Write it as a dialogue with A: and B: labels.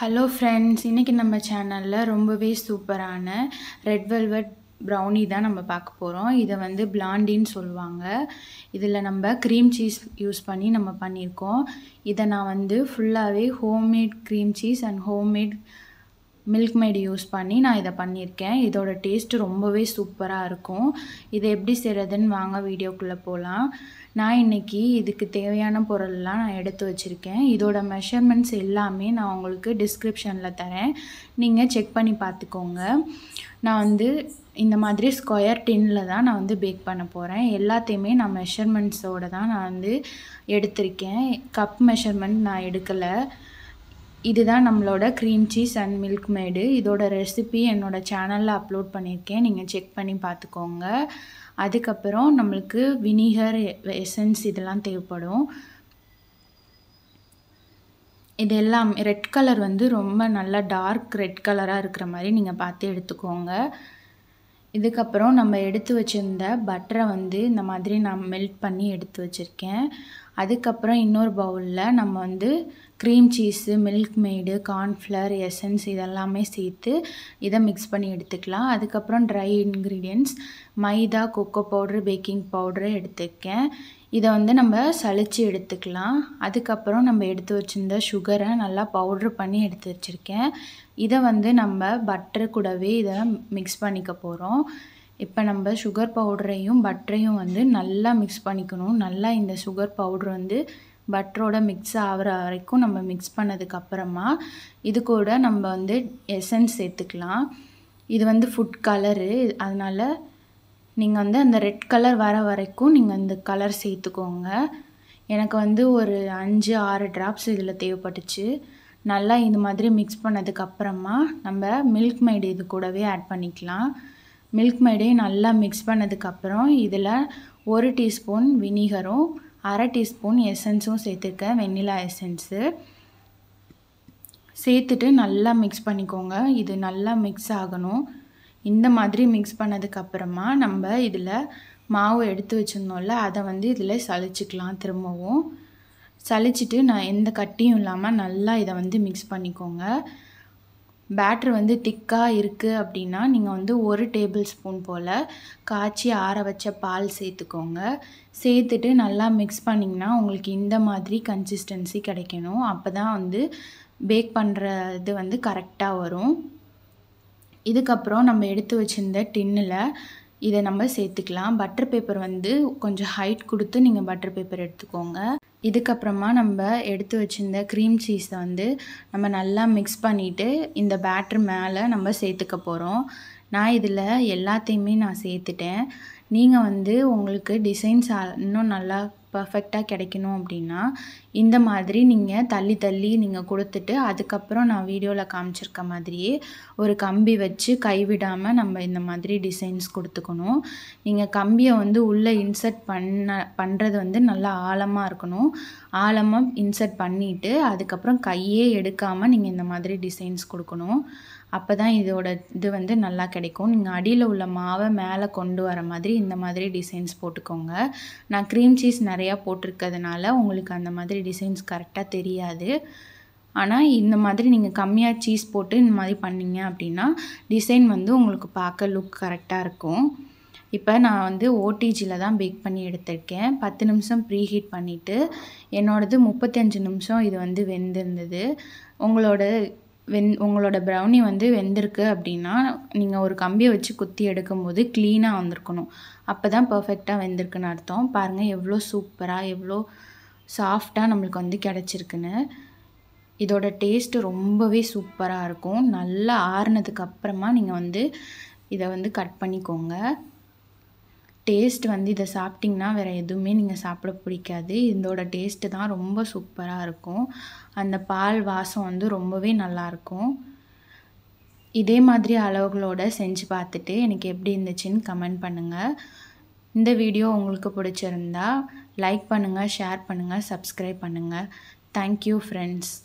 A: hello friends இன்றைக்கி நம்ம சேனலில் ரொம்பவே சூப்பரான ரெட் வெல்வெட் ப்ரௌனி தான் நம்ம பார்க்க போகிறோம் இதை வந்து பிளாண்டின்னு சொல்லுவாங்க இதில் நம்ம க்ரீம் சீஸ் யூஸ் பண்ணி நம்ம பண்ணியிருக்கோம் இதை நான் வந்து ஃபுல்லாகவே homemade cream cheese and homemade milk made use பண்ணி நான் இதை பண்ணியிருக்கேன் இதோட டேஸ்ட்டு ரொம்பவே சூப்பராக இருக்கும் இதை எப்படி செய்கிறதுன்னு வாங்க வீடியோக்குள்ளே போகலாம் நான் இன்றைக்கி இதுக்கு தேவையான பொருள்லாம் நான் எடுத்து வச்சுருக்கேன் இதோட மெஷர்மெண்ட்ஸ் எல்லாமே நான் உங்களுக்கு டிஸ்கிரிப்ஷனில் தரேன் நீங்கள் செக் பண்ணி பார்த்துக்கோங்க நான் வந்து இந்த மாதிரி ஸ்கொயர் டின்னில் தான் நான் வந்து பேக் பண்ண போகிறேன் எல்லாத்தையுமே நான் மெஷர்மெண்ட்ஸோடு தான் நான் வந்து எடுத்திருக்கேன் கப் மெஷர்மெண்ட் நான் எடுக்கலை இதுதான் நம்மளோட cream cheese and milk made இதோட ரெசிபி என்னோடய சேனலில் அப்லோட் பண்ணியிருக்கேன் நீங்கள் செக் பண்ணி பார்த்துக்கோங்க அதுக்கப்புறம் நம்மளுக்கு வினிகர் எசன்ஸ் இதெல்லாம் தேவைப்படும் இது எல்லாம் ரெட் கலர் வந்து ரொம்ப நல்லா டார்க் ரெட் கலராக இருக்கிற மாதிரி நீங்கள் பார்த்து எடுத்துக்கோங்க இதுக்கப்புறம் நம்ம எடுத்து வச்சுருந்த பட்டரை வந்து இந்த மாதிரி நான் மெல்ட் பண்ணி எடுத்து வச்சுருக்கேன் அதுக்கப்புறம் இன்னொரு பவுலில் நம்ம வந்து cream cheese milk made cornflour essence இதெல்லாமே சேர்த்து இதை மிக்ஸ் பண்ணி எடுத்துக்கலாம் அதுக்கப்புறம் dry ingredients maida cocoa powder baking powder எடுத்துக்கேன் இதை வந்து நம்ம சளிச்சு எடுத்துக்கலாம் அதுக்கப்புறம் நம்ம எடுத்து வச்சுருந்த சுகரை நல்லா பவுட்ரு பண்ணி எடுத்து வச்சுருக்கேன் இதை வந்து நம்ம பட்டர் கூடவே இதை மிக்ஸ் பண்ணிக்க போகிறோம் இப்போ நம்ம சுகர் பவுடரையும் பட்டரையும் வந்து நல்லா மிக்ஸ் பண்ணிக்கணும் நல்லா இந்த சுகர் பவுட்ரு வந்து பட்டரோட மிக்ஸ் ஆகிற வரைக்கும் நம்ம மிக்ஸ் பண்ணதுக்கப்புறமா இது கூட நம்ம வந்து எசன்ஸ் சேர்த்துக்கலாம் இது வந்து ஃபுட் கலரு அதனால் நீங்கள் வந்து அந்த ரெட் கலர் வர வரைக்கும் நீங்கள் அந்த கலர் சேர்த்துக்கோங்க எனக்கு வந்து ஒரு அஞ்சு ஆறு ட்ராப்ஸ் இதில் தேவைப்பட்டுச்சு நல்லா இது மாதிரி மிக்ஸ் பண்ணதுக்கப்புறமா நம்ம மில்க் மைடு இது கூடவே ஆட் பண்ணிக்கலாம் மில்க் மைடையும் நல்லா மிக்ஸ் பண்ணதுக்கப்புறம் இதில் ஒரு டீஸ்பூன் வினிகரும் அரை டீஸ்பூன் எசன்ஸும் சேர்த்துருக்கேன் வெண்ணிலா எசன்ஸு சேர்த்துட்டு நல்லா மிக்ஸ் பண்ணிக்கோங்க இது நல்லா மிக்ஸ் ஆகணும் இந்த மாதிரி மிக்ஸ் பண்ணதுக்கப்புறமா நம்ம இதில் மாவு எடுத்து வச்சுருந்தோம்ல அதை வந்து இதில் சளிச்சிக்கலாம் திரும்பவும் சளிச்சிட்டு நான் எந்த கட்டியும் இல்லாமல் நல்லா இதை வந்து மிக்ஸ் பண்ணிக்கோங்க பேட்ரு வந்து திக்காக இருக்குது அப்படின்னா நீங்கள் வந்து ஒரு டேபிள் ஸ்பூன் போல் காய்ச்சி ஆற வச்ச பால் சேர்த்துக்கோங்க சேர்த்துட்டு நல்லா மிக்ஸ் பண்ணிங்கன்னா உங்களுக்கு இந்த மாதிரி கன்சிஸ்டன்சி கிடைக்கணும் அப்போ தான் வந்து பேக் பண்ணுற இது வந்து கரெக்டாக வரும் இதுக்கப்புறம் நம்ம எடுத்து வச்சுருந்த டின்னில் இதை நம்ம சேர்த்துக்கலாம் பட்டர் பேப்பர் வந்து கொஞ்சம் ஹைட் கொடுத்து நீங்கள் பட்டர் பேப்பர் எடுத்துக்கோங்க இதுக்கப்புறமா நம்ம எடுத்து வச்சுருந்த க்ரீம் சீஸை வந்து நம்ம நல்லா மிக்ஸ் பண்ணிவிட்டு இந்த பேட்டர் மேலே நம்ம சேர்த்துக்க போகிறோம் நான் இதில் எல்லாத்தையுமே நான் சேர்த்துட்டேன் நீங்கள் வந்து உங்களுக்கு டிசைன்ஸ் இன்னும் நல்லா பர்ஃபெக்டாக கிடைக்கணும் அப்படின்னா இந்த மாதிரி நீங்கள் தள்ளி தள்ளி நீங்கள் கொடுத்துட்டு அதுக்கப்புறம் நான் வீடியோவில் காமிச்சிருக்க மாதிரியே ஒரு கம்பி வச்சு கைவிடாமல் நம்ம இந்த மாதிரி டிசைன்ஸ் கொடுத்துக்கணும் நீங்கள் கம்பியை வந்து உள்ளே இன்சர்ட் பண்ண பண்ணுறது வந்து நல்லா ஆழமாக இருக்கணும் ஆழமாக இன்சர்ட் பண்ணிவிட்டு அதுக்கப்புறம் கையே எடுக்காமல் நீங்கள் இந்த மாதிரி டிசைன்ஸ் கொடுக்கணும் அப்போ தான் இதோட இது வந்து நல்லா கிடைக்கும் நீங்கள் அடியில் உள்ள மாவை மேலே கொண்டு வர மாதிரி இந்த மாதிரி டிசைன்ஸ் போட்டுக்கோங்க நான் க்ரீம் சீஸ் நிறைய நிறையா போட்டிருக்கிறதுனால உங்களுக்கு அந்த மாதிரி டிசைன்ஸ் கரெக்டாக தெரியாது ஆனால் இந்த மாதிரி நீங்கள் கம்மியாக சீஸ் போட்டு இந்த மாதிரி பண்ணிங்க அப்படின்னா டிசைன் வந்து உங்களுக்கு பார்க்க லுக் கரெக்டாக இருக்கும் இப்போ நான் வந்து ஓடிஜியில் தான் பேக் பண்ணி எடுத்திருக்கேன் பத்து நிமிஷம் ப்ரீ ஹீட் பண்ணிவிட்டு என்னோடது முப்பத்தஞ்சு நிமிஷம் இது வந்து வெந்திருந்தது உங்களோட வெந் உங்களோட ப்ரௌனி வந்து வெந்திருக்கு அப்படின்னா நீங்கள் ஒரு கம்பியை வச்சு குத்தி எடுக்கும்போது க்ளீனாக வந்திருக்கணும் அப்போ தான் பர்ஃபெக்டாக வெந்திருக்குன்னு அர்த்தம் பாருங்கள் எவ்வளோ சூப்பராக எவ்வளோ சாஃப்டாக நம்மளுக்கு வந்து கிடச்சிருக்குன்னு இதோட டேஸ்ட்டு ரொம்பவே சூப்பராக இருக்கும் நல்லா ஆறுனதுக்கு அப்புறமா நீங்கள் வந்து இதை வந்து கட் பண்ணிக்கோங்க டேஸ்ட் வந்து இதை சாப்பிட்டிங்கன்னா வேறு எதுவுமே நீங்கள் சாப்பிட பிடிக்காது இதோட டேஸ்ட்டு தான் ரொம்ப சூப்பராக இருக்கும் அந்த பால் வாசம் வந்து ரொம்பவே நல்லாயிருக்கும் இதே மாதிரி அளவுகளோடு செஞ்சு பார்த்துட்டு எனக்கு எப்படி இருந்துச்சுன்னு கமெண்ட் பண்ணுங்கள் இந்த வீடியோ உங்களுக்கு பிடிச்சிருந்தா லைக் பண்ணுங்கள் ஷேர் பண்ணுங்கள் சப்ஸ்கிரைப் பண்ணுங்கள் தேங்க்யூ ஃப்ரெண்ட்ஸ்